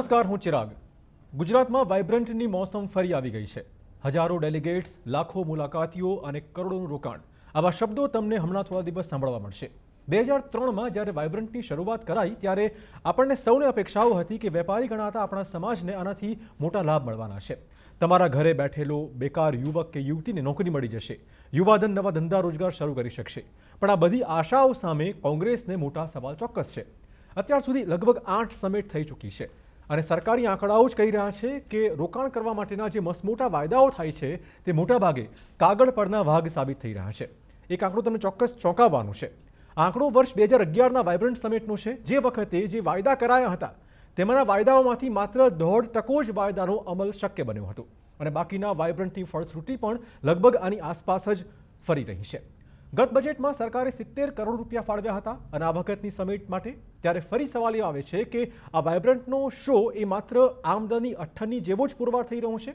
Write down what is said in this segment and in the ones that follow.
નમસ્કાર હું ચિરાગ ગુજરાતમાં વાઇબ્રન્ટની મોસમ ફરી આવી ગઈ છે હજારો ડેલિગેટ્સ લાખો મુલાકાતીઓ અને કરોડોનું રોકાણ આવા શબ્દો તમને હમણાં થોડા દિવસ સાંભળવા મળશે બે હજાર ત્રણમાં જ્યારે વાઇબ્રન્ટની શરૂઆત કરાઈ ત્યારે આપણને સૌને અપેક્ષાઓ હતી કે વેપારી ગણાતા આપણા સમાજને આનાથી મોટા લાભ મળવાના છે તમારા ઘરે બેઠેલો બેકાર યુવક કે યુવતીને નોકરી મળી જશે યુવાધન નવા ધંધા રોજગાર શરૂ કરી શકશે પણ આ બધી આશાઓ સામે કોંગ્રેસને મોટા સવાલ ચોક્કસ છે અત્યાર સુધી લગભગ આઠ સમિટ થઈ ચૂકી છે અને સરકારી આંકડાઓ જ કહી રહ્યા છે કે રોકાણ કરવા માટેના જે મસમોટા વાયદાઓ થાય છે તે મોટાભાગે કાગળ પરના વાઘ સાબિત થઈ રહ્યા છે એક આંકડો તમને ચોક્કસ ચોંકાવવાનો છે આંકડો વર્ષ બે હજાર અગિયારના વાયબ્રન્ટ સમિટનો છે જે વખતે જે વાયદા કરાયા હતા તેમાંના વાયદાઓમાંથી માત્ર દોઢ ટકો જ વાયદાનો અમલ શક્ય બન્યો હતો અને બાકીના વાઇબ્રન્ટની ફળશ્રુતિ પણ લગભગ આની આસપાસ જ ફરી રહી છે ગત બજેટમાં સરકારે સિત્તેર કરોડ રૂપિયા ફાળવ્યા હતા અને આ વખતની સમિટ માટે ત્યારે ફરી સવાલ એ આવે છે કે આ વાયબ્રન્ટનો શો એ માત્ર આમદની અઠ્ઠનની જેવો જ પુરવાર થઈ રહ્યો છે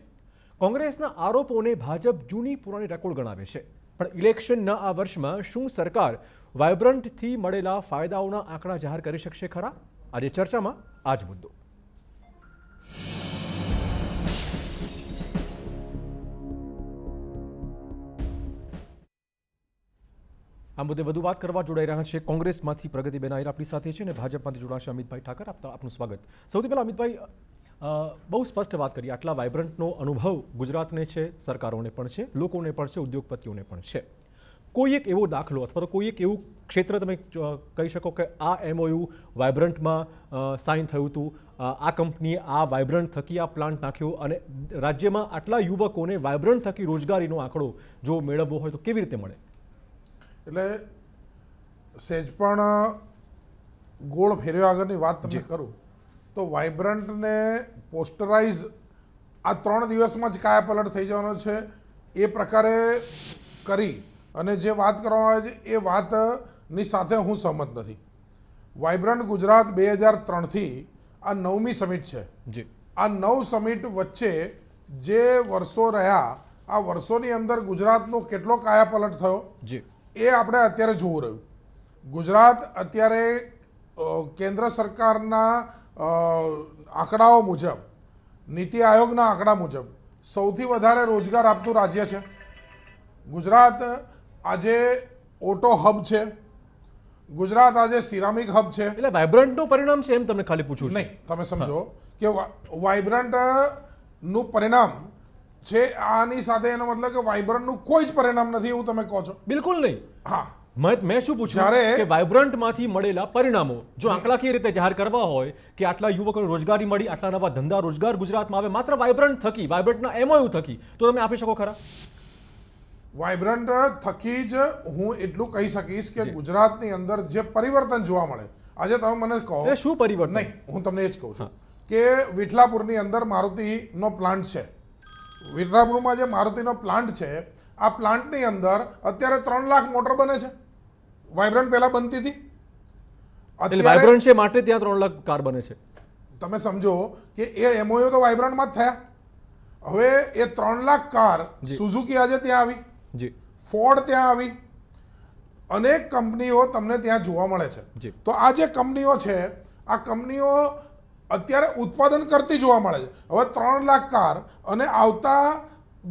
કોંગ્રેસના આરોપોને ભાજપ જૂની પુરાણી રેકોર્ડ ગણાવે છે પણ ઇલેક્શનના આ વર્ષમાં શું સરકાર વાયબ્રન્ટથી મળેલા ફાયદાઓના આંકડા જાહેર કરી શકશે ખરા આજે ચર્ચામાં આ જ મુદ્દો આ મુદ્દે વધુ વાત કરવા જોડાઈ રહ્યા છે કોંગ્રેસમાંથી પ્રગતિબેન આયર આપણી સાથે છે અને ભાજપમાંથી જોડાશે અમિતભાઈ ઠાકર આપનું સ્વાગત સૌથી પહેલાં અમિતભાઈ બહુ સ્પષ્ટ વાત કરી આટલા વાયબ્રન્ટનો અનુભવ ગુજરાતને છે સરકારોને પણ છે લોકોને પણ છે ઉદ્યોગપતિઓને પણ છે કોઈ એક એવો દાખલો અથવા તો કોઈ એક એવું ક્ષેત્ર તમે કહી શકો કે આ એમઓયુ વાયબ્રન્ટમાં સાઇન થયું હતું આ કંપનીએ આ વાયબ્રન્ટ થકી આ પ્લાન્ટ નાખ્યો અને રાજ્યમાં આટલા યુવકોને વાયબ્રન્ટ થકી રોજગારીનો આંકડો જો મેળવવો હોય તો કેવી રીતે મળે એટલે સહેજ પણ ગોળ ફેર્યો આગળની વાત તમને કરું તો વાઇબ્રન્ટને પોસ્ટરાઇઝ આ ત્રણ દિવસમાં જ કાયાપલટ થઈ જવાનો છે એ પ્રકારે કરી અને જે વાત કરવામાં આવે છે એ વાતની સાથે હું સહમત નથી વાઇબ્રન્ટ ગુજરાત બે હજાર ત્રણથી આ નવમી સમિટ છે આ નવ સમિટ વચ્ચે જે વર્ષો રહ્યા આ વર્ષોની અંદર ગુજરાતનો કેટલો કાયાપલટ થયો એ આપણે અત્યારે જોવું રહ્યું ગુજરાત અત્યારે કેન્દ્ર સરકારના આંકડાઓ મુજબ નીતિ આયોગના આંકડા મુજબ સૌથી વધારે રોજગાર આપતું રાજ્ય છે ગુજરાત આજે ઓટો હબ છે ગુજરાત આજે સિરામિક હબ છે એટલે વાઇબ્રન્ટનું પરિણામ છે એમ તમને ખાલી પૂછું નહીં તમે સમજો કે વાઇબ્રન્ટ નું પરિણામ છે આની સાથે એનો મતલબ કે વાઇબ્રન્ટનું કોઈ જ પરિણામ નથી એવું તમે કહો છો બિલકુલ નહીં હા મેં શું પૂછ્યું કે વાઇબ્રન્ટમાંથી મળેલા પરિણામો જો આંકડાકીય રીતે જાહેર કરવા હોય કે આટલા યુવકોને રોજગારી મળી આટલા નવા ધંધા રોજગાર ગુજરાતમાં આવે માત્ર વાઇબ્રન્ટ થકી વાઇબ્રન્ટના એવું થકી તો તમે આપી શકો ખરા વાઇબ્રન્ટ થકી જ હું એટલું કહી શકીશ કે ગુજરાતની અંદર જે પરિવર્તન જોવા મળે આજે તમે મને કહો શું પરિવર્તન નહીં હું તમને એ જ કહું છું કે વિઠલાપુરની અંદર મારુતિનો પ્લાન્ટ છે વિરરાપુરમાં જે મારુતિનો પ્લાન્ટ છે આ પ્લાન્ટની અંદર અત્યારે ત્રણ લાખ મોટર બને છે વાઇબ્રન્ટ પહેલા બનતી હતી એટલે વાઇબ્રન્ટ છે માટે ત્યાં ત્રણ લાખ કાર બને છે તમે સમજો કે એ એમઓયુ તો વાઇબ્રન્ટમાં જ થયા હવે એ ત્રણ લાખ કાર સુઝુકી આજે ત્યાં આવી જી ફોર્ડ ત્યાં આવી અનેક કંપનીઓ તમને ત્યાં જોવા મળે છે તો આ જે કંપનીઓ છે આ કંપનીઓ અત્યારે ઉત્પાદન કરતી જોવા મળે છે હવે ત્રણ લાખ કાર અને આવતા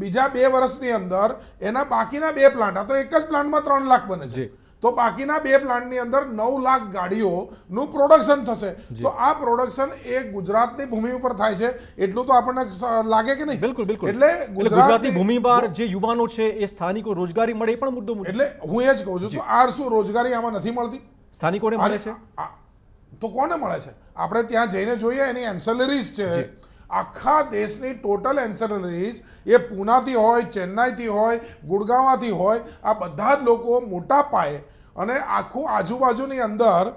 બીજા બે વર્ષની અંદર એના બાકીના બે પ્લાન્ટ આ તો એક જ પ્લાન્ટમાં ત્રણ લાખ બને છે તો બાકીના બે પ્લાન્ટની અંદર નવ લાખ ગાડીઓનું પ્રોડક્શન થશે તો આ પ્રોડક્શન એ ગુજરાતની ભૂમિ ઉપર થાય છે એટલું તો આપણને લાગે કે નહીં બિલકુલ બિલકુલ એટલે ગુજરાતની ભૂમિ પર જે યુવાનો છે એ સ્થાનિકો રોજગારી મળે એ પણ મુદ્દો એટલે હું એ જ કહું છું કે આ શું રોજગારી આમાં નથી મળતી સ્થાનિકોને મળે છે તો કોને મળે છે આપણે ત્યાં જઈને જોઈએ એની એન્સેલરીઝ છે આખા દેશની ટોટલ એન્સેલરીઝ એ પૂનાથી હોય ચેન્નાઈથી હોય ગુડગાંવાથી હોય આ બધા જ લોકો મોટા પાયે અને આખું આજુબાજુની અંદર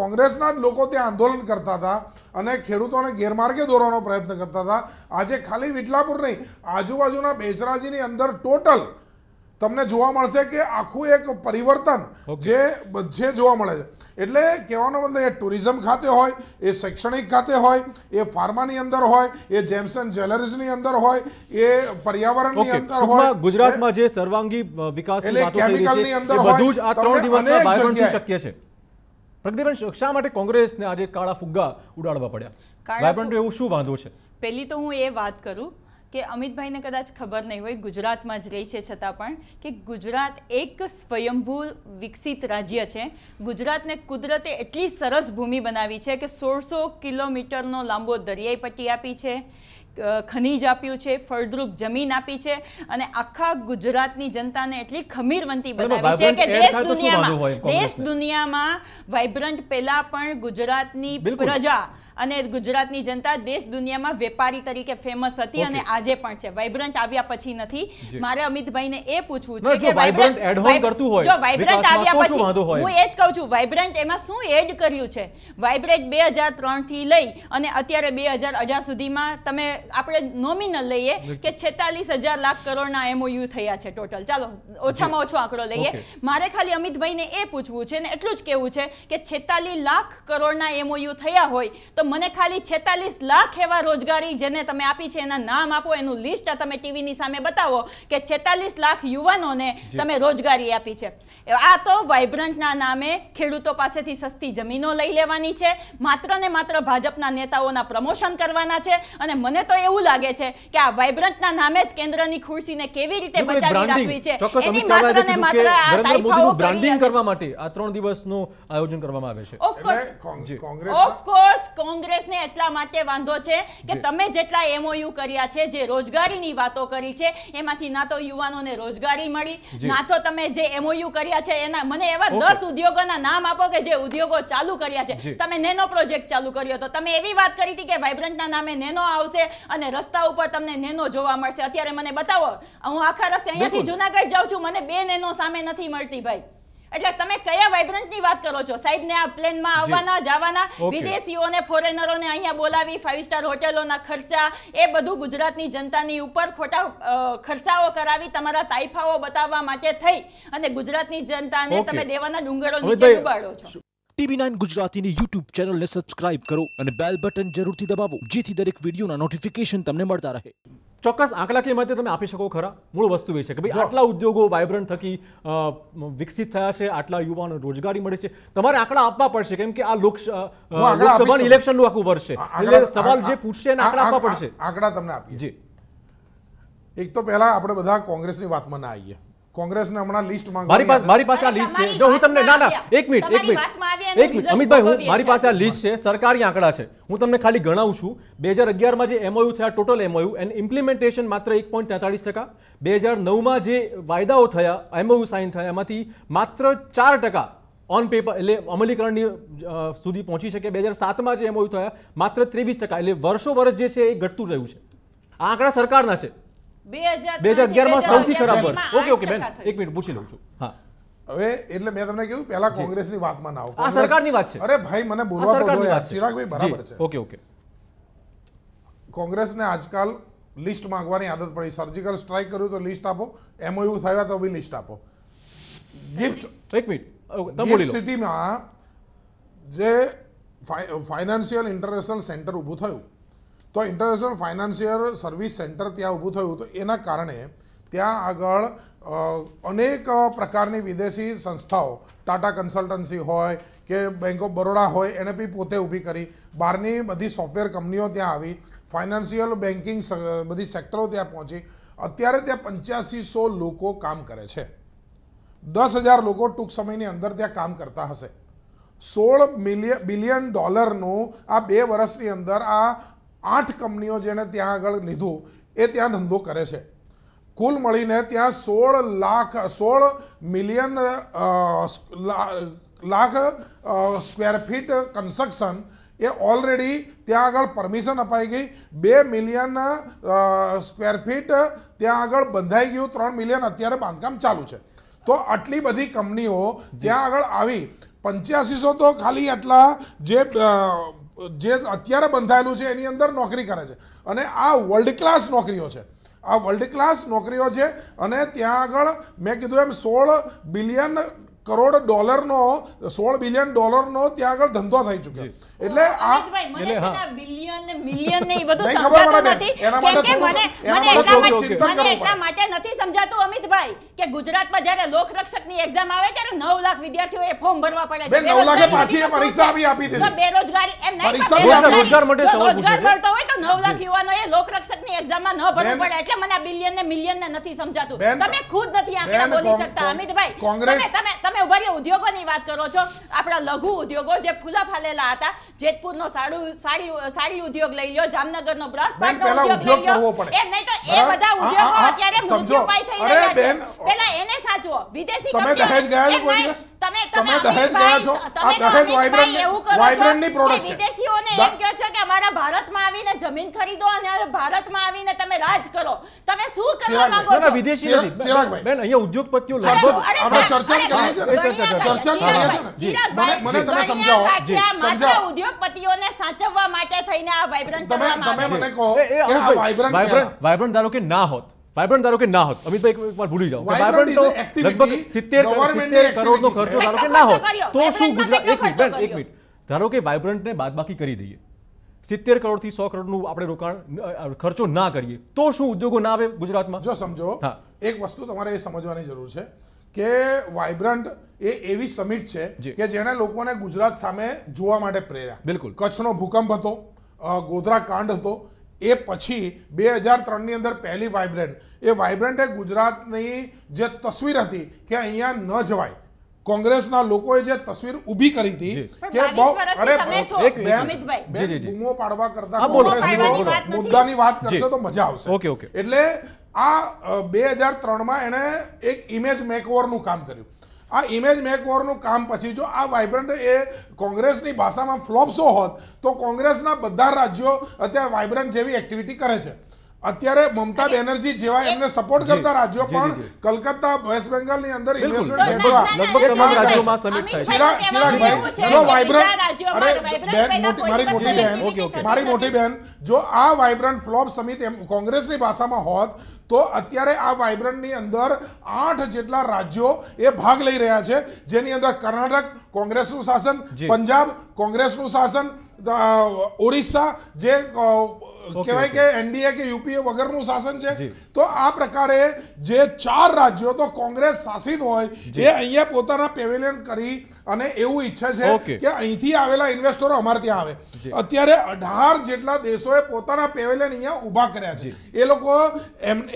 કોંગ્રેસના જ લોકો ત્યાં આંદોલન કરતા હતા અને ખેડૂતોને ગેરમાર્ગે દોરવાનો પ્રયત્ન કરતા હતા આજે ખાલી વિટલાપુર નહીં આજુબાજુના બેચરાજીની અંદર ટોટલ તમને જોવા મળશે કે આખું એક પરિવર્તન જે જે જોવા મળે છે એટલે કહેવાનો મતલબ એ ટુરિઝમ ખાતે હોય એ શૈક્ષણિક ખાતે હોય એ ફાર્માની અંદર હોય એ જેમ્સન જ્વેલરીઝની અંદર હોય એ પર્યાવરણની અંદર હોય ગુજરાતમાં જે સર્વાંગી વિકાસ વાતો થઈ રહી છે બધું જ શક્ય છે પ્રગતિબેન શા માટે કોંગ્રેસને આજે કાળા ફુગ્ગા ઉડાડવા પડ્યા વાયબ્રન્ટ એવું શું વાંધો છે પહેલી તો હું એ વાત કરું કે અમિતભાઈને કદાચ ખબર નહીં હોય ગુજરાતમાં જ રહી છે છતાં પણ કે ગુજરાત એક સ્વયંભૂ વિકસિત રાજ્ય છે ગુજરાતને કુદરતે એટલી સરસ ભૂમિ બનાવી છે કે સોળસો કિલોમીટરનો લાંબો દરિયાઈ પટ્ટી આપી છે ખનીજ આપ્યું છે ફળદ્રુપ જમીન આપી છે અને આખા ગુજરાતની જનતાને એટલી ખમીરવંતી બનાવી છે કે દેશ દુનિયામાં દેશ દુનિયામાં વાઇબ્રન્ટ પહેલા પણ ગુજરાતની પ્રજા અને ગુજરાતની જનતા દેશ દુનિયામાં વેપારી તરીકે ફેમસ હતી અને આજે પણ છે વાઇબ્રન્ટ આવ્યા પછી નથી મારે અમિતભાઈને એ પૂછવું છે કે વાઇબ્રન્ટ એડ હોમ કરતું હોય જો વાઇબ્રન્ટ આવ્યા પછી હું એ જ કહું છું વાઇબ્રન્ટ એમાં શું એડ કર્યું છે વાઇબ્રન્ટ 2003 થી લઈ અને અત્યારે 2018 સુધીમાં તમે આપણે નોમિનલ લઈએ કે 46000 લાખ કરોડના એમઓયુ થયા છે ટોટલ ચાલો ઓછામાં ઓછો આંકડો લઈએ મારે ખાલી અમિતભાઈને એ પૂછવું છે ને એટલું જ કહેવું છે કે 46 લાખ કરોડના એમઓયુ થયા હોય તો મને ખાલી છેતાલીસ લાખ એવા રોજગારી જેને તમે આપી છે એના નામ આપો એનું લિસ્ટ તમે ટીવીની સામે બતાવો કે છેતાલીસ લાખ યુવાનોને તમે રોજગારી આપી છે આ તો વાઇબ્રન્ટના નામે ખેડૂતો પાસેથી સસ્તી જમીનો લઈ લેવાની છે માત્ર ને માત્ર ભાજપના નેતાઓના પ્રમોશન કરવાના છે અને મને તો એવું લાગે છે કે આ વાઇબ્રન્ટના નામે જ કેન્દ્રની ખુરશીને કેવી રીતે બચાવી રાખવી છે એની માત્ર ને માત્ર આ તાઇફાઓ બ્રાન્ડિંગ કરવા માટે આ ત્રણ દિવસનું આયોજન કરવામાં આવે છે ઓફ કોર્સ ઓફ કોર્સ કોંગ્રેસને એટલા માટે વાંધો છે કે તમે જેટલા એમઓયુ કર્યા છે જે રોજગારીની વાતો કરી છે એમાંથી ના તો યુવાનોને રોજગારી મળી ના તો તમે જે એમઓયુ કર્યા છે એના મને એવા દસ ઉદ્યોગોના નામ આપો કે જે ઉદ્યોગો ચાલુ કર્યા છે તમે નેનો પ્રોજેક્ટ ચાલુ કર્યો તો તમે એવી વાત કરી હતી કે વાઇબ્રન્ટના નામે નેનો આવશે અને રસ્તા ઉપર તમને નેનો જોવા મળશે અત્યારે મને બતાવો હું આખા રસ્તે અહીંયાથી જુનાગઢ જાઉં છું મને બે નેનો સામે નથી મળતી ભાઈ એટલે તમે કયા વાઇબ્રન્ટની વાત કરો છો સાહેબને આ પ્લેનમાં આવવાના જવાના વિદેશીઓને ફોરેનરોને અહીંયા બોલાવી ફાઇવ સ્ટાર હોટેલોના ખર્ચા એ બધું ગુજરાતની જનતાની ઉપર ખોટા ખર્ચાઓ કરાવી તમારા તાઇફાઓ બતાવવા માટે થઈ અને ગુજરાતની જનતાને તમે દેવાના ડુંગરો નીચે ડુબાડો છો ટીવી નાઇન ગુજરાતીની યુટ્યુબ ચેનલને સબસ્ક્રાઇબ કરો અને બેલ બટન જરૂરથી દબાવો જેથી દરેક વિડીયોના નોટિફિકેશન તમને મળતા રહે ચોક્કસ આંકડાકીય મતે તમે આપી શકો ખરા મૂળ વસ્તુ એ છે કે ભાઈ આટલા ઉદ્યોગો વાયબ્રન્ટ થકી વિકસિત થયા છે આટલા યુવાનો રોજગારી મળે છે તમારે આંકડા આપવા પડશે કેમ કે આ ઇલેક્શન નું આખું વર્ષ છે એટલે સવાલ જે પૂછશે એને આંકડા આપવા પડશે આંકડા તમને આપીએ જી એક તો પહેલા આપણે બધા કોંગ્રેસની વાતમાં ના આવીએ કોંગ્રેસને હમણાં લિસ્ટ માંગો મારી પાસે મારી પાસે આ લિસ્ટ છે જો હું તમને ના ના એક મિનિટ એક મિનિટ એક મિનિટ અમિતભાઈ હું મારી પાસે આ લિસ્ટ છે સરકારી આંકડા છે હું તમને ખાલી ગણાવું છું બે હજાર અગિયારમાં જે એમઓયુ થયા ટોટલ એમઓયુ એન્ડ ઇમ્પ્લિમેન્ટેશન માત્ર એક પોઈન્ટ તેતાળીસ ટકા બે હજાર નવમાં જે વાયદાઓ થયા એમઓયુ સાઇન થયા એમાંથી માત્ર ચાર ટકા ઓન પેપર એટલે અમલીકરણની સુધી પહોંચી શકે બે હજાર સાતમાં જે એમઓયુ થયા માત્ર ત્રેવીસ ટકા એટલે વર્ષો વર્ષ જે છે એ ઘટતું રહ્યું છે આ આંકડા સરકારના છે બે હજાર સૌથી ખરાબ વર્ષ ઓકે ઓકે બેન એક મિનિટ પૂછી લઉં છું હા હવે એટલે મેં તમને કીધું પહેલા કોંગ્રેસની વાતમાં ના આવો આ સરકારની વાત છે અરે ભાઈ મને બોલવા તો દો યાર ચિરાગભાઈ બરાબર છે ઓકે ઓકે કોંગ્રેસને આજકાલ લિસ્ટ માંગવાની આદત પડી સર્જિકલ સ્ટ્રાઇક કર્યું તો લિસ્ટ આપો એમઓયુ થયા તો બી લિસ્ટ આપો ગિફ્ટ એક મિનિટ સિટીમાં જે ફાઇનાન્શિયલ ઇન્ટરનેશનલ સેન્ટર ઊભું થયું તો ઇન્ટરનેશનલ ફાઇનાન્શિયલ સર્વિસ સેન્ટર ત્યાં ઊભું થયું તો એના કારણે ત્યાં આગળ અનેક પ્રકારની વિદેશી સંસ્થાઓ ટાટા કન્સલ્ટન્સી હોય કે બેંક ઓફ બરોડા હોય એને બી પોતે ઊભી કરી બહારની બધી સોફ્ટવેર કંપનીઓ ત્યાં આવી ફાઇનાન્શિયલ બેન્કિંગ બધી સેક્ટરો ત્યાં પહોંચી અત્યારે ત્યાં પંચ્યાસીસો લોકો કામ કરે છે દસ હજાર લોકો ટૂંક સમયની અંદર ત્યાં કામ કરતા હશે સોળ મિલિયન બિલિયન ડોલરનું આ બે વર્ષની અંદર આ આઠ કંપનીઓ જેણે ત્યાં આગળ લીધું એ ત્યાં ધંધો કરે છે કુલ મળીને ત્યાં સોળ લાખ સોળ million lakh square feet construction એ ઓલરેડી ત્યાં આગળ પરમિશન અપાઈ ગઈ બે મિલિયન સ્ક્વેર ફીટ ત્યાં આગળ બંધાઈ ગયું ત્રણ મિલિયન અત્યારે બાંધકામ ચાલુ છે તો આટલી બધી કંપનીઓ ત્યાં આગળ આવી પંચ્યાસીસો તો ખાલી આટલા જે જે અત્યારે બંધાયેલું છે એની અંદર નોકરી કરે છે અને આ વર્લ્ડ ક્લાસ નોકરીઓ છે આ વર્લ્ડ ક્લાસ નોકરીઓ છે અને ત્યાં આગળ મેં કીધું એમ સોળ બિલિયન કરોડ ડોલરનો સોળ બિલિયન ડોલરનો ત્યાં આગળ ધંધો થઈ ચૂક્યો એટલે આ એટલે હા બિલિયન મિલિયન ને એ બધું સમજાતું નથી કેમ કે મને મને એટલા માટે મને એટલા માટે નથી સમજાતું અમિતભાઈ કે ગુજરાતમાં જ્યારે લોક એક્ઝામ આવે ત્યારે 9 લાખ વિદ્યાર્થીઓ એ ફોર્મ ભરવા પડે છે 9 લાખે પાછી પરીક્ષા આપી આપી દીધી બેરોજગારી એમ નહીં પરીક્ષા રોજગાર માટે સવાલ પૂછે ભરતો હોય તો 9 લાખ યુવાનો એ લોક એક્ઝામમાં ન ભરવું પડે એટલે મને આ બિલિયન ને મિલિયન ને નથી સમજાતું તમે ખુદ નથી આંકડા બોલી શકતા અમિતભાઈ કોંગ્રેસ તમે તમે ઉભરી ઉદ્યોગોની વાત કરો છો આપણા લઘુ ઉદ્યોગો જે ફૂલા ફાલેલા હતા જેતપુરનો સાડું સાડી સાડી ઉદ્યોગ લઈ લ્યો જામનગરનો બ્રશ પાર્ટનો ઉદ્યોગ લઈ લ્યો એમ નહીં તો એ બધા ઉદ્યોગો અત્યારે મૃત્યુપાય થઈ રહ્યા છે પેલા એને સાચવો વિદેશી તમે દહેજ ગયા છો કોઈ દિવસ તમે તમે દહેજ ગયા છો આ દહેજ વાઇબ્રન્ટ વાઇબ્રન્ટ પ્રોડક્ટ છે વિદેશીઓને એમ કહો છો કે અમારા ભારતમાં આવીને જમીન ખરીદો અને ભારતમાં આવીને તમે રાજ કરો તમે શું કરવા માંગો છો વિદેશી ચિરાગભાઈ બેન અહીંયા ઉદ્યોગપતિઓ લાગો આપણે ચર્ચા કરીએ છે ચર્ચા કરીએ છે ને મને તમે સમજાવો જી સમજાવો ઉદ્યોગપતિઓને સાચવવા માટે થઈને આ વાઇબ્રન્ટ કરવામાં તમે મને કહો કે આ વાઇબ્રન્ટ વાઇબ્રન્ટ ધારો કે ના હોત વાઇબ્રન્ટ ધારો કે ના હોત અમિતભાઈ એક વાર ભૂલી જાઓ વાઇબ્રન્ટ તો લગભગ 70 70 કરોડનો ખર્ચો ધારો કે ના હોત તો શું ગુજરાત એક મિનિટ એક મિનિટ ધારો કે વાઇબ્રન્ટને બાદબાકી કરી દઈએ સિત્તેર કરોડ થી સો કરોડ નું આપણે રોકાણ ખર્ચો ના કરીએ તો શું ઉદ્યોગો ના આવે ગુજરાતમાં જો સમજો એક વસ્તુ તમારે એ સમજવાની જરૂર છે કે વાઇબ્રન્ટ એ એવી સમિટ છે કે જેણે લોકોને ગુજરાત સામે જોવા માટે પ્રેર્યા બિલકુલ કચ્છનો ભૂકંપ હતો ગોધરા કાંડ હતો એ પછી બે હજાર ત્રણની અંદર પહેલી વાઇબ્રન્ટ એ વાઇબ્રન્ટ એ ગુજરાતની જે તસવીર હતી કે અહીંયા ન જવાય કોંગ્રેસના લોકોએ જે તસવીર ઉભી કરી હતી કે બહુ અરે બૂમો પાડવા કરતા કોંગ્રેસ મુદ્દાની વાત કરશે તો મજા આવશે એટલે આ બે હજાર ત્રણમાં એણે એક ઇમેજ મેકઓવરનું કામ કર્યું આ ઇમેજ મેકઓવરનું કામ પછી જો આ વાઇબ્રન્ટ એ કોંગ્રેસની ભાષામાં ફ્લોપ શો હોત તો કોંગ્રેસના બધા રાજ્યો અત્યારે વાઇબ્રન્ટ જેવી એક્ટિવિટી કરે છે અત્યારે મમતા બેનર્જી જેવા એમને સપોર્ટ કરતા રાજ્યો પણ કલકત્તા વેસ્ટ બેંગાલની અંદર ઇન્વેસ્ટમેન્ટ ભેગવા ચિરાગ અરે બેન મારી મોટી બેન મારી મોટી બેન જો આ વાઇબ્રન્ટ ફ્લોપ સમિત એમ કોંગ્રેસની ભાષામાં હોત તો અત્યારે આ વાઇબ્રન્ટની અંદર આઠ જેટલા રાજ્યો એ ભાગ લઈ રહ્યા છે જેની અંદર કર્ણાટક કોંગ્રેસનું શાસન પંજાબ કોંગ્રેસનું શાસન ઓરિસ્સા જે કહેવાય કે એનડીએ કે યુપીએ વગરનું શાસન છે તો આ પ્રકારે જે ચાર રાજ્યો તો કોંગ્રેસ શાસિત હોય એ અહીંયા પોતાના પેવેલિયન કરી અને એવું ઈચ્છે છે કે અહીંથી આવેલા ઇન્વેસ્ટરો અમારે ત્યાં આવે અત્યારે અઢાર જેટલા દેશોએ પોતાના પેવેલિયન અહીંયા ઊભા કર્યા છે એ લોકો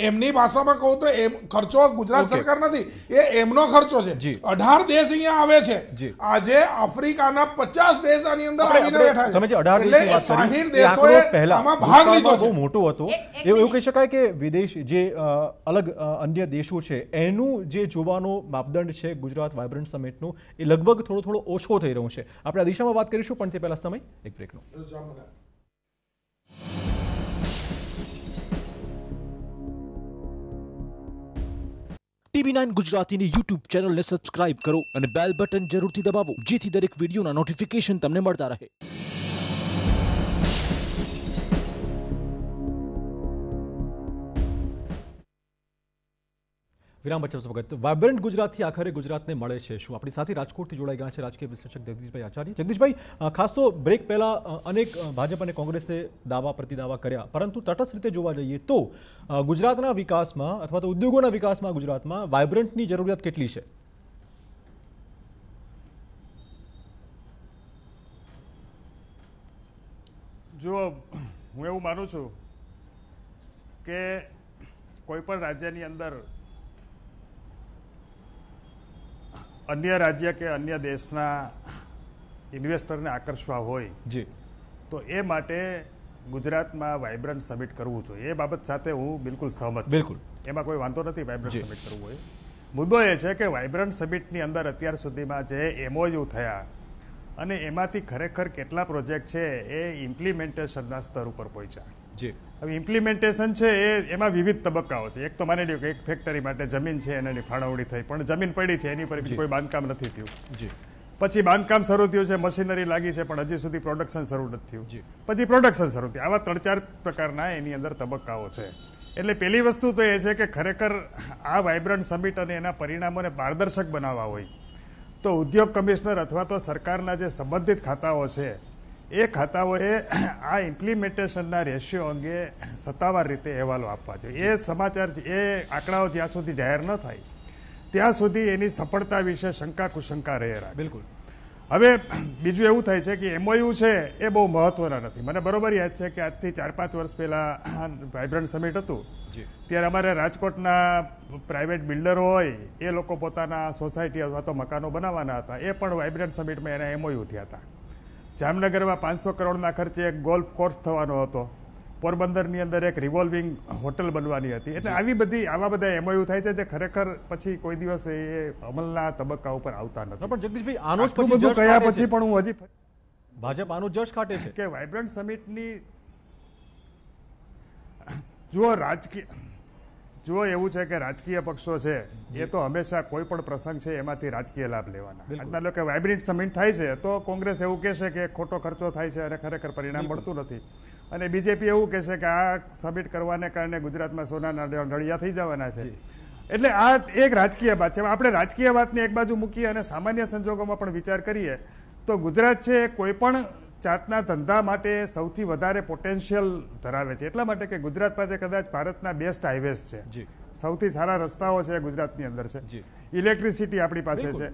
એમની ભાષામાં કહું તો એમ ખર્ચો ગુજરાત સરકાર નથી એ એમનો ખર્ચો છે અઢાર દેશ અહીંયા આવે છે આજે આફ્રિકાના પચાસ દેશ આની અંદર આવીને બેઠા છે એટલે સાહીઠ દેશોએ આમાં ભાગ છે બહુ મોટો હતો એવું કહી શકાય કે વિદેશ જે અલગ અન્ય દેશો છે એનું જે જોવાનો માપદંડ છે ગુજરાત વાઇબ્રન્ટ સમિટનો એ લગભગ થોડો થોડો ઓછો થઈ રહ્યો છે આપણે આ દિશામાં વાત કરીશું પણ તે પહેલા સમય એક બ્રેકનો ટીવી નાઇન ગુજરાતીની યુટ્યુબ ચેનલને સબસ્ક્રાઇબ કરો અને બેલ બટન જરૂરથી દબાવો જેથી દરેક વિડીયોના નોટિફિકેશન તમને મળતા રહે વિરામ વચ્ચે સ્વાગત વાઇબ્રન્ટ ગુજરાતથી આખરે ગુજરાતને મળે છે શું આપણી સાથે રાજકોટથી જોડાઈ ગયા છે રાજકીય વિશ્લેષક જગદીશભાઈ આચાર્ય જગદીશભાઈ ખાસ તો બ્રેક પહેલાં અનેક ભાજપ અને કોંગ્રેસે દાવા પ્રતિદાવા કર્યા પરંતુ તટસ્થ રીતે જોવા જઈએ તો ગુજરાતના વિકાસમાં અથવા તો ઉદ્યોગોના વિકાસમાં ગુજરાતમાં વાઇબ્રન્ટની જરૂરિયાત કેટલી છે જો હું એવું માનું છું કે કોઈપણ રાજ્યની અંદર અન્ય રાજ્ય કે અન્ય દેશના ઇન્વેસ્ટરને આકર્ષવા હોય જી તો એ માટે ગુજરાતમાં વાઇબ્રન્ટ સમિટ કરવું જોઈએ એ બાબત સાથે હું બિલકુલ સહમત બિલકુલ એમાં કોઈ વાંધો નથી વાઇબ્રન્ટ સબમિટ કરવું હોય મુદ્દો એ છે કે વાઇબ્રન્ટ સબમિટની અંદર અત્યાર સુધીમાં જે એમઓયુ થયા અને એમાંથી ખરેખર કેટલા પ્રોજેક્ટ છે એ ઇમ્પ્લિમેન્ટેશનના સ્તર ઉપર પહોંચ્યા હવે ઇમ્પ્લિમેન્ટેશન છે એ એમાં વિવિધ તબક્કાઓ છે એક તો માની લ્યો કે એક ફેક્ટરી માટે જમીન છે એની ફાળવણી થઈ પણ જમીન પડી છે એની પર કોઈ બાંધકામ નથી થયું જી પછી બાંધકામ શરૂ થયું છે મશીનરી લાગી છે પણ હજી સુધી પ્રોડક્શન શરૂ નથી થયું પછી પ્રોડક્શન શરૂ થયું આવા ત્રણ ચાર પ્રકારના એની અંદર તબક્કાઓ છે એટલે પહેલી વસ્તુ તો એ છે કે ખરેખર આ વાયબ્રન્ટ સમિટ અને એના પરિણામોને પારદર્શક બનાવવા હોય તો ઉદ્યોગ કમિશનર અથવા તો સરકારના જે સંબંધિત ખાતાઓ છે એ ખાતાઓએ આ ઇમ્પ્લિમેન્ટેશનના રેશિયો અંગે સત્તાવાર રીતે અહેવાલો આપવા જોઈએ એ સમાચાર એ આંકડાઓ જ્યાં સુધી જાહેર ન થાય ત્યાં સુધી એની સફળતા વિશે શંકા કુશંકા રહેલા બિલકુલ હવે બીજું એવું થાય છે કે એમઓયુ છે એ બહુ મહત્વના નથી મને બરોબર યાદ છે કે આજથી ચાર પાંચ વર્ષ પહેલા વાઇબ્રન્ટ સમિટ હતું ત્યારે અમારે રાજકોટના પ્રાઇવેટ બિલ્ડરો હોય એ લોકો પોતાના સોસાયટી અથવા તો મકાનો બનાવવાના હતા એ પણ વાઇબ્રન્ટ સમિટમાં એના એમઓયુ થયા હતા જામનગરમાં પાંચસો કરોડના ખર્ચે એક ગોલ્ફ કોર્સ થવાનો હતો પોરબંદરની અંદર એક રિવોલ્વિંગ હોટલ બનવાની હતી એટલે આવી બધી આવા બધા એમઓયુ થાય છે જે ખરેખર પછી કોઈ દિવસ એ અમલના તબક્કા ઉપર આવતા નથી પણ જગદીશભાઈ આનો બધું કયા પછી પણ હું હજી ભાજપ આનું જશ કાઢે છે કે વાઇબ્રન્ટ સમિટની જુઓ રાજકીય જો એવું છે કે રાજકીય પક્ષો છે એ તો હંમેશા કોઈ પણ પ્રસંગ છે એમાંથી રાજકીય લાભ લેવાના આજના લોકો વાઇબ્રન્ટ સમિટ થાય છે તો કોંગ્રેસ એવું કહેશે કે ખોટો ખર્ચો થાય છે અને ખરેખર પરિણામ મળતું નથી અને બીજેપી એવું કહેશે કે આ સબમિટ કરવાને કારણે ગુજરાતમાં સોનાના નળિયા થઈ જવાના છે એટલે આ એક રાજકીય વાત છે આપણે રાજકીય વાતને એક બાજુ મૂકીએ અને સામાન્ય સંજોગોમાં પણ વિચાર કરીએ તો ગુજરાત છે કોઈ પણ જાતના ધંધા માટે સૌથી વધારે પોટેન્શિયલ ધરાવે છે એટલા માટે કે ગુજરાત પાસે કદાચ ભારતના બેસ્ટ હાઈવેઝ છે સૌથી સારા રસ્તાઓ છે ગુજરાતની અંદર છે ઇલેક્ટ્રિસિટી આપણી પાસે છે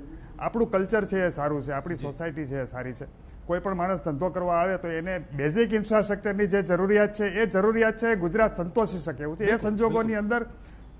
આપણું કલ્ચર છે એ સારું છે આપણી સોસાયટી છે એ સારી છે કોઈ પણ માણસ ધંધો કરવા આવે તો એને બેઝિક ઇન્ફ્રાસ્ટ્રક્ચરની જે જરૂરિયાત છે એ જરૂરિયાત છે ગુજરાત સંતોષી શકે એવું છે એ સંજોગોની અંદર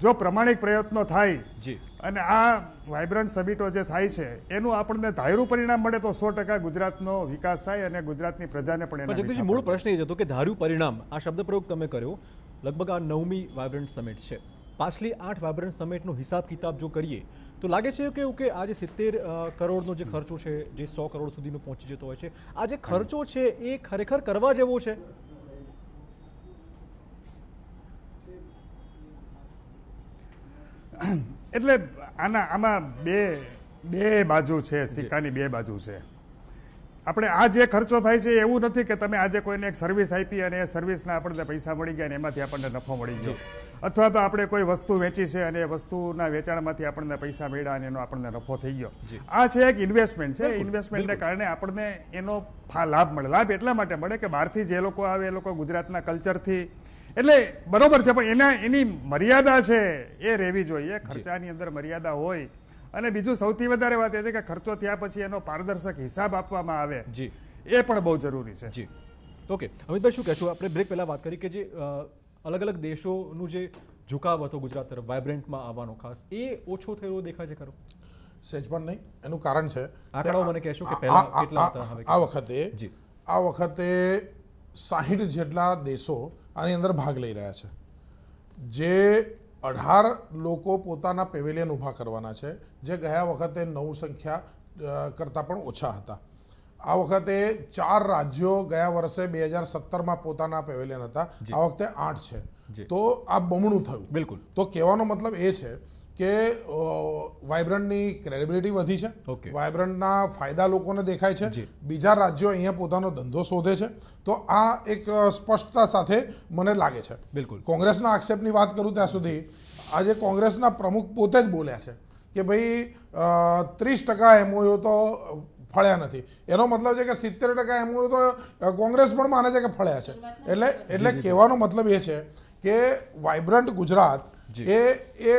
જો પ્રમાણિક પ્રયત્નો થાય અને આ વાઇબ્રન્ટ સમિટો જે થાય છે એનું આપણને ધાર્યું પરિણામ મળે તો સો ટકા ગુજરાતનો વિકાસ થાય અને ગુજરાતની પ્રજાને પણ જગદીશજી મૂળ પ્રશ્ન એ જ હતો કે ધાર્યું પરિણામ આ શબ્દ પ્રયોગ તમે કર્યો લગભગ આ નવમી વાઇબ્રન્ટ સમિટ છે પાછલી આઠ વાયબ્રન્ટ સમિટનો હિસાબ કિતાબ જો કરીએ તો લાગે છે કે કે આ જે સિત્તેર કરોડનો જે ખર્ચો છે જે સો કરોડ સુધીનો પહોંચી જતો હોય છે આ જે ખર્ચો છે એ ખરેખર કરવા જેવો છે એટલે આના આમાં બે બે બાજુ છે સિક્કાની બે બાજુ છે આપણે આ જે ખર્ચો થાય છે એવું નથી કે તમે આજે કોઈને એક સર્વિસ આપી અને એ સર્વિસના આપણને પૈસા મળી ગયા અને એમાંથી આપણને નફો મળી ગયો અથવા તો આપણે કોઈ વસ્તુ વેચી છે અને એ વસ્તુના વેચાણમાંથી આપણને પૈસા મળ્યા અને એનો આપણને નફો થઈ ગયો આ છે એક ઇન્વેસ્ટમેન્ટ છે ઇન્વેસ્ટમેન્ટને કારણે આપણને એનો લાભ મળે લાભ એટલા માટે મળે કે બહારથી જે લોકો આવે એ લોકો ગુજરાતના કલ્ચરથી એટલે બરોબર છે પણ એના એની મર્યાદા છે એ રહેવી જોઈએ ખર્ચાની અંદર મર્યાદા હોય અને બીજું સૌથી વધારે વાત એ છે કે ખર્ચો થયા પછી એનો પારદર્શક હિસાબ આપવામાં આવે જી એ પણ બહુ જરૂરી છે જી ઓકે અમિતભાઈ શું કહેશું આપણે બ્રેક પહેલાં વાત કરી કે જે અલગ અલગ દેશોનું જે ઝુકાવ હતો ગુજરાત તરફ વાઇબ્રન્ટમાં આવવાનો ખાસ એ ઓછો થયો દેખાય છે ખરો સહેજ પણ નહીં એનું કારણ છે મને કહેશો કે પહેલાં કેટલા આ વખતે જી આ વખતે સાહીઠ જેટલા દેશો આની અંદર ભાગ લઈ રહ્યા છે જે અઢાર લોકો પોતાના પેવેલિયન ઊભા કરવાના છે જે ગયા વખતે નવ સંખ્યા કરતાં પણ ઓછા હતા આ વખતે ચાર રાજ્યો ગયા વર્ષે બે હજાર સત્તરમાં પોતાના પેવેલિયન હતા આ વખતે આઠ છે તો આ બમણું થયું બિલકુલ તો કહેવાનો મતલબ એ છે કે વાયબ્રન્ટની ક્રેડિબિલિટી વધી છે વાયબ્રન્ટના ફાયદા લોકોને દેખાય છે બીજા રાજ્યો અહીંયા પોતાનો ધંધો શોધે છે તો આ એક સ્પષ્ટતા સાથે મને લાગે છે બિલકુલ કોંગ્રેસના આક્ષેપની વાત કરું ત્યાં સુધી આજે કોંગ્રેસના પ્રમુખ પોતે જ બોલ્યા છે કે ભાઈ ત્રીસ ટકા એમઓયુ તો ફળ્યા નથી એનો મતલબ છે કે સિત્તેર ટકા એમઓયુ તો કોંગ્રેસ પણ માને છે કે ફળ્યા છે એટલે એટલે કહેવાનો મતલબ એ છે કે વાઇબ્રન્ટ ગુજરાત એ એ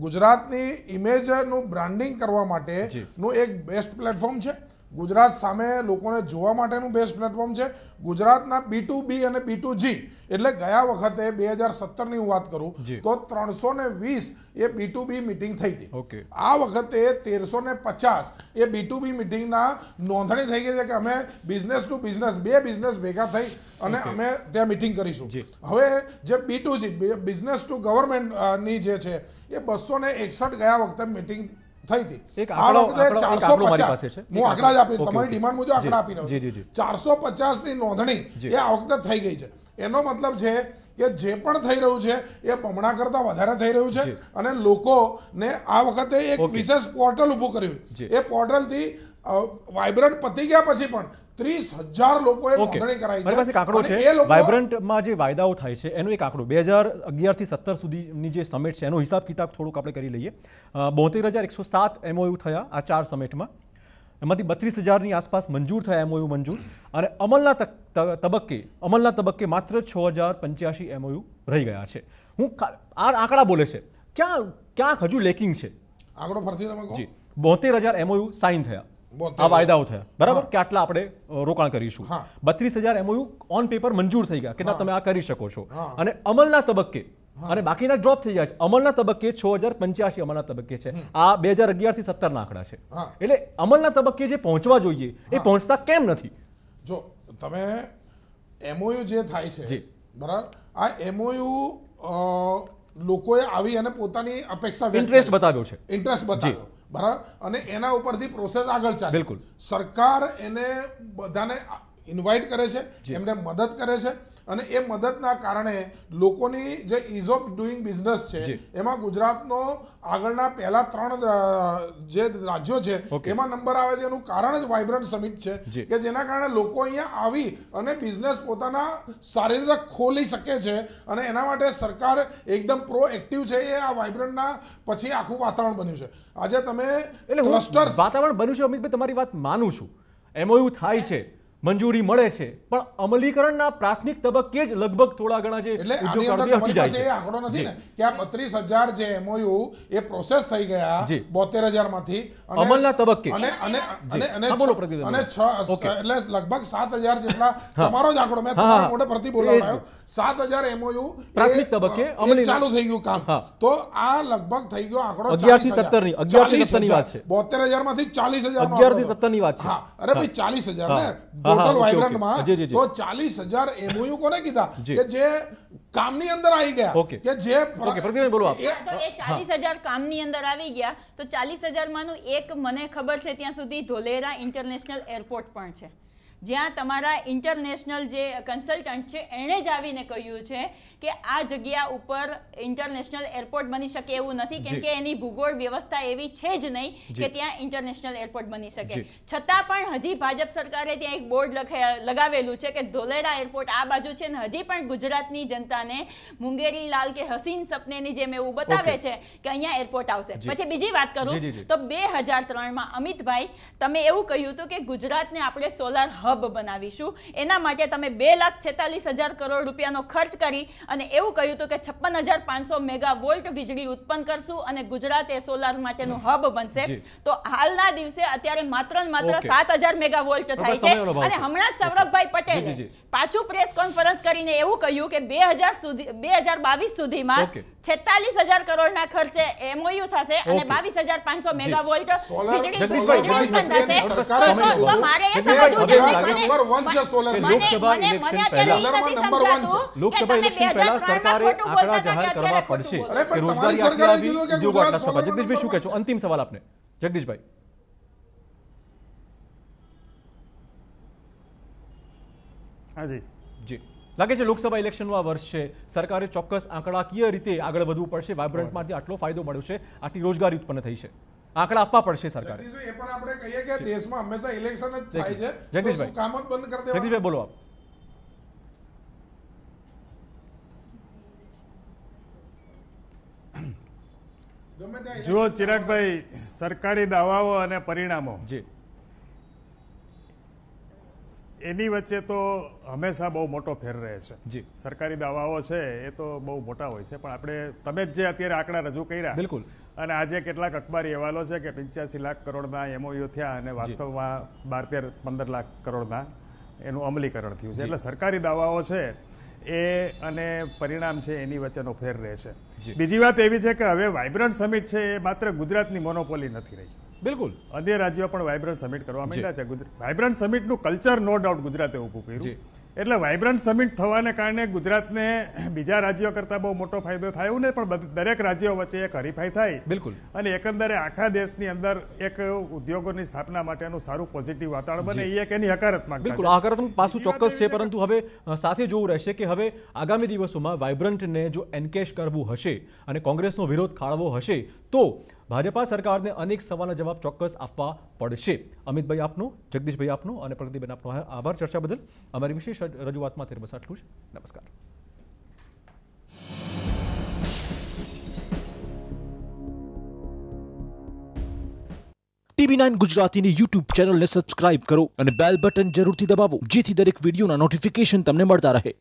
ગુજરાતની ઇમેજનું બ્રાન્ડિંગ કરવા માટેનું એક બેસ્ટ પ્લેટફોર્મ છે ગુજરાત સામે લોકોને જોવા માટેનું બેસ્ટ પ્લેટફોર્મ છે ગુજરાતના બી ટુ બી અને બી ટુ જી એટલે ગયા વખતે બે હજાર સત્તરની હું વાત કરું તો ત્રણસો ને વીસ એ બી ટુ બી મિટિંગ થઈ હતી આ વખતે તેરસો ને પચાસ એ બી ટુ બી મિટિંગના નોંધણી થઈ ગઈ છે કે અમે બિઝનેસ ટુ બિઝનેસ બે બિઝનેસ ભેગા થઈ અને અમે ત્યાં મિટિંગ કરીશું હવે જે B to G business to ગવર્મેન્ટની જે છે એ બસો એકસઠ ગયા વખતે મિટિંગ થઈ હતી એક આ વખતે ચારસો પચાસ હું આંકડા જ આપી તમારી ડિમાન્ડ મુજબ આંકડા આપી રહ્યો ચારસો પચાસની નોંધણી એ આ વખતે થઈ ગઈ છે એનો મતલબ છે કે જે પણ થઈ રહ્યું છે એ બમણા કરતા વધારે થઈ રહ્યું છે અને લોકોને આ વખતે એક વિશેષ પોર્ટલ ઉભું કર્યું એ પોર્ટલથી વાયબ્રન્ટ પતી ગયા પછી પણ ત્રીસ હજાર લોકોએ નોંધણી કરાવી છે આંકડો છે વાઇબ્રન્ટમાં જે વાયદાઓ થાય છે એનો એક આંકડો બે હજાર અગિયારથી સત્તર સુધીની જે સમિટ છે એનો હિસાબ કિતાબ થોડોક આપણે કરી લઈએ બોતેર હજાર એકસો સાત એમઓયુ થયા આ ચાર સમિટમાં એમાંથી બત્રીસ હજારની આસપાસ મંજૂર થયા એમઓયુ મંજૂર અને અમલના તબક્કે અમલના તબક્કે માત્ર છ હજાર પંચ્યાસી એમઓયુ રહી ગયા છે હું આ આંકડા બોલે છે ક્યાં ક્યાંક હજુ લેકિંગ છે આંકડો ફરતી તમે જી બોતેર હજાર એમઓયુ સાઇન થયા આ વાયદાઓ થયા બરાબર કે આટલા આપણે રોકાણ કરીશું બત્રીસ હજાર એમઓયુ ઓન પેપર મંજૂર થઈ ગયા કે ના તમે આ કરી શકો છો અને અમલના તબક્કે અને બાકીના ડ્રોપ થઈ ગયા છે અમલના તબક્કે છ હજાર પંચ્યાસી અમલના તબક્કે છે આ બે હજાર અગિયાર થી સત્તરના આંકડા છે એટલે અમલના તબક્કે જે પહોંચવા જોઈએ એ પહોંચતા કેમ નથી જો તમે એમઓયુ જે થાય છે બરાબર આ એમઓયુ લોકોએ આવી અને પોતાની અપેક્ષા ઇન્ટરેસ્ટ બતાવ્યો છે ઇન્ટરેસ્ટ બતાવ્યો બરાબર અને એના ઉપરથી પ્રોસેસ આગળ ચાલે બિલકુલ સરકાર એને બધાને ઇન્વાઇટ કરે છે એમને મદદ કરે છે અને એ મદદના કારણે લોકોની જે ઇઝ ઓફ ડુઈંગ બિઝનેસ છે એમાં ગુજરાતનો આગળના પહેલા ત્રણ જે રાજ્યો છે એમાં નંબર આવે છે એનું કારણ જ વાઇબ્રન્ટ સમિટ છે કે જેના કારણે લોકો અહીંયા આવી અને બિઝનેસ પોતાના સારી રીતે ખોલી શકે છે અને એના માટે સરકાર એકદમ પ્રો એક્ટિવ છે એ આ વાઇબ્રન્ટના પછી આખું વાતાવરણ બન્યું છે આજે તમે એટલે વાતાવરણ બન્યું છે અમિતભાઈ તમારી વાત માનું છું એમાં એવું થાય છે મંજૂરી મળે છે પણ અમલીકરણના પ્રાથમિક તબક્કે જ લગભગ થોડા ઘણા જે એટલે હટી જાય છે આંકડો નથી ને કે આ 32000 જે એમઓયુ એ પ્રોસેસ થઈ ગયા 72000 માંથી અમલના તબક્કે અને અને એટલે લગભગ 7000 જેટલા તમારો જ આંકડો મેં તમારા મોઢે પરથી બોલાવ્યો 7000 એમઓયુ પ્રાથમિક તબક્કે અમલી ચાલુ થઈ ગયું કામ તો આ લગભગ થઈ ગયો આંકડો 11 થી 17 ની 11 થી 17 ની વાત છે 72000 માંથી 40000 11 થી 17 ની વાત છે અરે ભાઈ 40000 ને ટોટલ વાઇબ્રન્ટમાં તો ચાલીસ હજાર એમઓયુ કોને કીધા કે જે કામ ની અંદર આવી ગયા કે જે બોલો આપ ચાલીસ હજાર કામની અંદર આવી ગયા તો ચાલીસ હજાર માં નું એક મને ખબર છે ત્યાં સુધી ધોલેરા ઇન્ટરનેશનલ એરપોર્ટ પણ છે જ્યાં તમારા ઇન્ટરનેશનલ જે કન્સલ્ટન્ટ છે એણે જ આવીને કહ્યું છે કે આ જગ્યા ઉપર ઇન્ટરનેશનલ એરપોર્ટ બની શકે એવું નથી કેમ કે એની ભૂગોળ વ્યવસ્થા એવી છે જ નહીં કે ત્યાં ઇન્ટરનેશનલ એરપોર્ટ બની શકે છતાં પણ હજી ભાજપ સરકારે ત્યાં એક બોર્ડ લગાવેલું છે કે ધોલેરા એરપોર્ટ આ બાજુ છે ને હજી પણ ગુજરાતની જનતાને મુંગેરી લાલ કે હસીન સપનેની જેમ એવું બતાવે છે કે અહીંયા એરપોર્ટ આવશે પછી બીજી વાત કરું તો બે હજાર ત્રણમાં અમિતભાઈ તમે એવું કહ્યું હતું કે ગુજરાતને આપણે સોલાર હબ બનાવીશું એના માટે તમે બે લાખ છેતાલીસ હજાર કરોડ રૂપિયાનો ખર્ચ કરી અને એવું કહ્યું હતું કે છપ્પન હજાર પાંચસો મેગાવોલ્ટ વીજળી ઉત્પન્ન કરશું અને ગુજરાત એ સોલાર માટેનું હબ બનશે તો હાલના દિવસે અત્યારે માત્ર ને માત્ર સાત હજાર મેગાવોલ્ટ થાય છે અને હમણાં જ સૌરભભાઈ પટેલ પાછું પ્રેસ કોન્ફરન્સ કરીને એવું કહ્યું કે બે હજાર સુધી બે હજાર બાવીસ સુધીમાં છેતાલીસ હજાર કરોડ ના ખર્ચે એમઓયુ થશે અને બાવીસ હજાર પાંચસો મેગાવોલ્ટ વીજળી ઉત્પન્ન થશે તો મારે એ સમજવું જોઈએ લોકસભા ઇલેક્શન પહેલા સોલરમાં નંબર 1 આંકડા જાહેર જગદીશભાઈ લાગે છે લોકસભા ઇલેક્શનનું આ વર્ષ છે સરકારે ચોક્કસ આંકડાકીય રીતે આગળ વધવું પડશે વાયબ્રન્ટમાંથી આટલો ફાયદો મળ્યો છે આટલી રોજગારી ઉત્પન્ન થઈ છે આંકડા આપવા પડશે સરકારે એ પણ આપણે કહીએ કે દેશમાં હંમેશા ઇલેક્શન જ થાય છે જગદીશભાઈ કામ જ બંધ કરી દેવા જગદીશભાઈ બોલો આપ જુઓ ચિરાગભાઈ સરકારી દાવાઓ અને પરિણામો જી એની વચ્ચે તો હંમેશા બહુ મોટો ફેર રહે છે જી સરકારી દાવાઓ છે એ તો બહુ મોટા હોય છે પણ આપણે તમે જે અત્યારે આંકડા રજૂ કર્યા બિલકુલ અને આજે કેટલાક અખબારી અહેવાલો છે કે પંચ્યાસી લાખ કરોડના એમઓયુ થયા અને વાસ્તવમાં બાર તેર પંદર લાખ કરોડના એનું અમલીકરણ થયું છે એટલે સરકારી દાવાઓ છે એ અને પરિણામ છે એની વચ્ચેનો ફેર રહેશે બીજી વાત એવી છે કે હવે વાઇબ્રન્ટ સમિટ છે એ માત્ર ગુજરાતની મોનોપોલી નથી રહી બિલકુલ અન્ય રાજ્યો પણ વાઇબ્રન્ટ સમિટ કરવા માંડ્યા છે વાઇબ્રન્ટ સમિટનું કલ્ચર નો ડાઉટ ગુજરાતે ઉભું કર્યું એટલે વાઇબ્રન્ટ સમિટ થવાને કારણે ગુજરાતને બીજા રાજ્યો કરતાં બહુ મોટો ફાયદો થાય એવું પણ દરેક રાજ્યો વચ્ચે એક હરીફાઈ થાય બિલકુલ અને એકંદરે આખા દેશની અંદર એક ઉદ્યોગોની સ્થાપના માટેનું સારું પોઝિટિવ વાતાવરણ બને એ એક એની હકારાત્મક બિલકુલ હકારાત્મક પાસું ચોક્કસ છે પરંતુ હવે સાથે જોવું રહેશે કે હવે આગામી દિવસોમાં વાઇબ્રન્ટને જો એન્કેશ કરવું હશે અને કોંગ્રેસનો વિરોધ ખાળવો હશે તો ભાજપા સરકારને અનેક સવાલના જવાબ ચોક્કસ આપવા પડશે અમિતભાઈ આપનો જગદીશભાઈ આપનો અને પ્રગતિબેન આપનો આભાર ચર્ચા બદલ અમારી વિશેષ રજૂઆતમાં તેર બસ આટલું જ નમસ્કાર ટીવી નાઇન ગુજરાતીની યુટ્યુબ ચેનલને સબસ્ક્રાઇબ કરો અને બેલ બટન જરૂરથી દબાવો જેથી દરેક વિડીયોના નોટિફિકેશન તમને મળતા રહે